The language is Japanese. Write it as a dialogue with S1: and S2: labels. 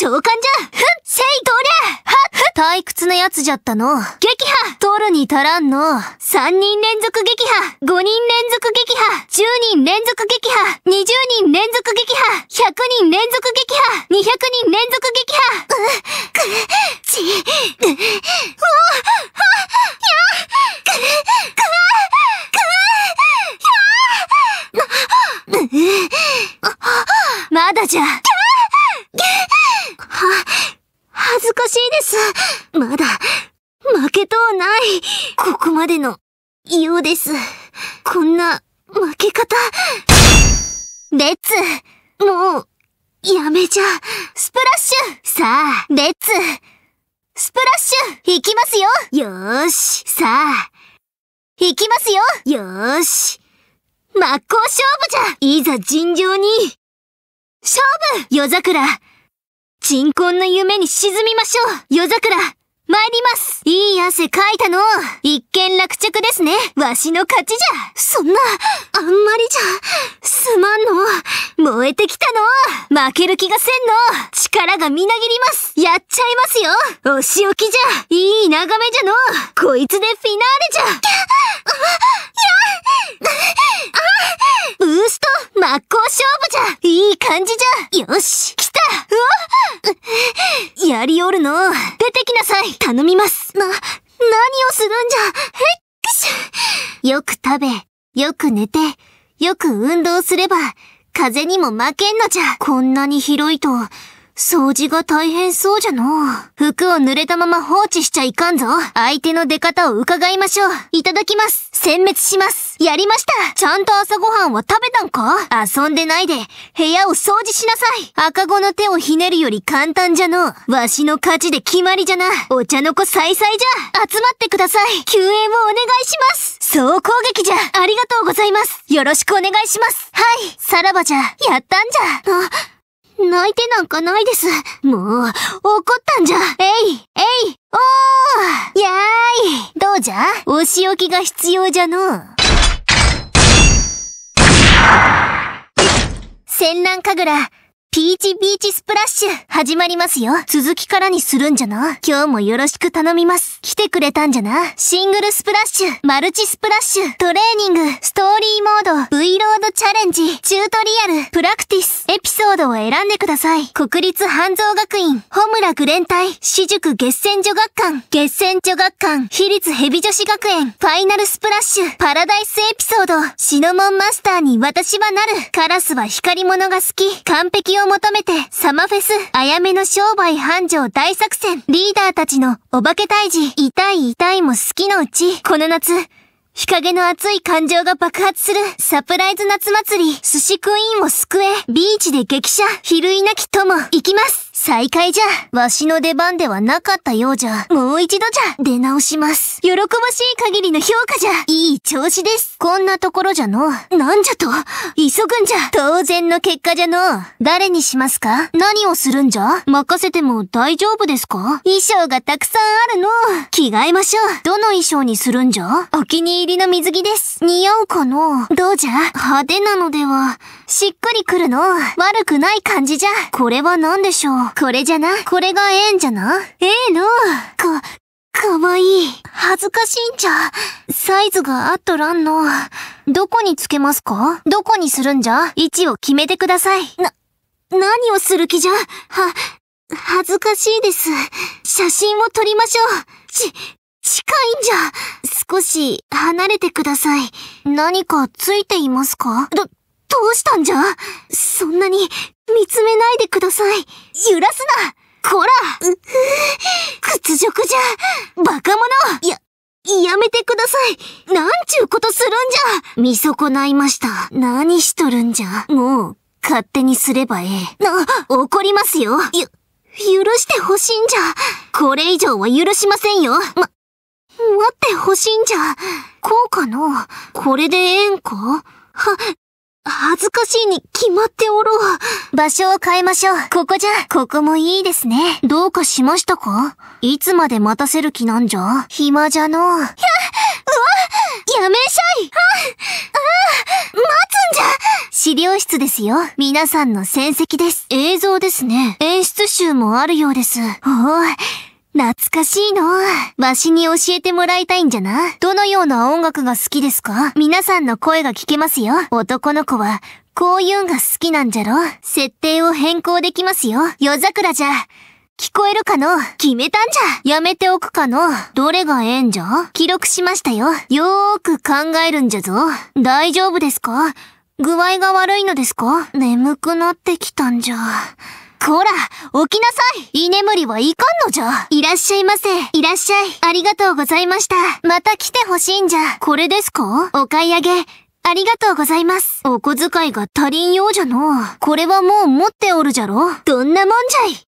S1: 召喚じゃふっせいとりゃはっ退屈なやつじゃったの撃破取るに足らんの3人連続撃破5人連続撃破10人連続撃破20人連続撃破100人連続撃破200人連続撃破うっくちまだ、負けとうない。ここまでの、ようです。こんな、負け方。レッツ、もう、やめちゃ。スプラッシュさあ、レッツ、スプラッシュいきますよよーしさあ行きますよよーし真っ向勝負じゃいざ尋常に勝負夜桜鎮魂の夢に沈みましょう夜桜参りますいい汗かいたの一見落着ですねわしの勝ちじゃそんな、あんまりじゃ、すまんの燃えてきたの負ける気がせんの力がみなぎりますやっちゃいますよお仕置きじゃいい眺めじゃのこいつでフィナーレじゃブースト真っ向勝負じゃいい感じじゃよし来たやりおるの出てきなさい頼みますな、何をするんじゃへっくしゅよく食べ、よく寝て、よく運動すれば、風にも負けんのじゃこんなに広いと、掃除が大変そうじゃの服を濡れたまま放置しちゃいかんぞ相手の出方を伺いましょういただきます殲滅しますやりましたちゃんと朝ごはんは食べたんか遊んでないで、部屋を掃除しなさい赤子の手をひねるより簡単じゃのわしの勝ちで決まりじゃなお茶の子さいさいじゃ集まってください救援をお願いします総攻撃じゃありがとうございますよろしくお願いしますはいさらばじゃやったんじゃあ泣いてなんかないです。もう、怒ったんじゃ。えい、えい、おーやーい。どうじゃお仕置きが必要じゃの。戦乱神楽ピーチビーチスプラッシュ始まりますよ続きからにするんじゃな今日もよろしく頼みます来てくれたんじゃなシングルスプラッシュマルチスプラッシュトレーニングストーリーモード V ロードチャレンジチュートリアルプラクティスエピソードを選んでください国立半蔵学院ムラグレン隊私塾月仙女学館月仙女学館比率蛇女子学園ファイナルスプラッシュパラダイスエピソードシノモンマスターに私はなるカラスは光り物が好き完璧を求めてサマフェス、あやめの商売繁盛大作戦、リーダーたちのお化け退治、痛い痛いも好きのうち、この夏、日陰の熱い感情が爆発するサプライズ夏祭り、寿司クイーンも救え、ビーチで激写、比類なき友、行きます再会じゃ。わしの出番ではなかったようじゃ。もう一度じゃ。出直します。喜ばしい限りの評価じゃ。いい調子です。こんなところじゃの。なんじゃと急ぐんじゃ。当然の結果じゃの。誰にしますか何をするんじゃ任せても大丈夫ですか衣装がたくさんあるの。着替えましょう。どの衣装にするんじゃお気に入りの水着です。似合うかのどうじゃ派手なのでは。しっくりくるの。悪くない感じじゃ。これは何でしょう。これじゃな。これがええんじゃな。ええの。か、かわいい。恥ずかしいんじゃ。サイズがあっとらんの。どこにつけますかどこにするんじゃ位置を決めてください。な、何をする気じゃは、恥ずかしいです。写真を撮りましょう。ち、近いんじゃ。少し離れてください。何かついていますかど、どうしたんじゃそんなに見つめないでください。揺らすなこら屈辱じゃバカ者や、やめてくださいなんちゅうことするんじゃ見損ないました。何しとるんじゃもう、勝手にすればええ。な、怒りますよゆ、許してほしいんじゃこれ以上は許しませんよま、待ってほしいんじゃこうかのこれでええんかは、恥ずかしいに決まっておろう。場所を変えましょう。ここじゃ、ここもいいですね。どうかしましたかいつまで待たせる気なんじゃ暇じゃの。や、うわやめんしゃいあ、あ、待つんじゃ資料室ですよ。皆さんの戦績です。映像ですね。演出集もあるようです。おお、懐かしいの。わしに教えてもらいたいんじゃな。どのような音楽が好きですか皆さんの声が聞けますよ。男の子は、こういうんが好きなんじゃろ。設定を変更できますよ。夜桜じゃ。聞こえるかの決めたんじゃやめておくかのどれがええんじゃ記録しましたよ。よーく考えるんじゃぞ。大丈夫ですか具合が悪いのですか眠くなってきたんじゃ。こら、起きなさい居眠りはいかんのじゃいらっしゃいませ。いらっしゃい。ありがとうございました。また来てほしいんじゃ。これですかお買い上げ、ありがとうございます。お小遣いが足りんようじゃのこれはもう持っておるじゃろどんなもんじゃい。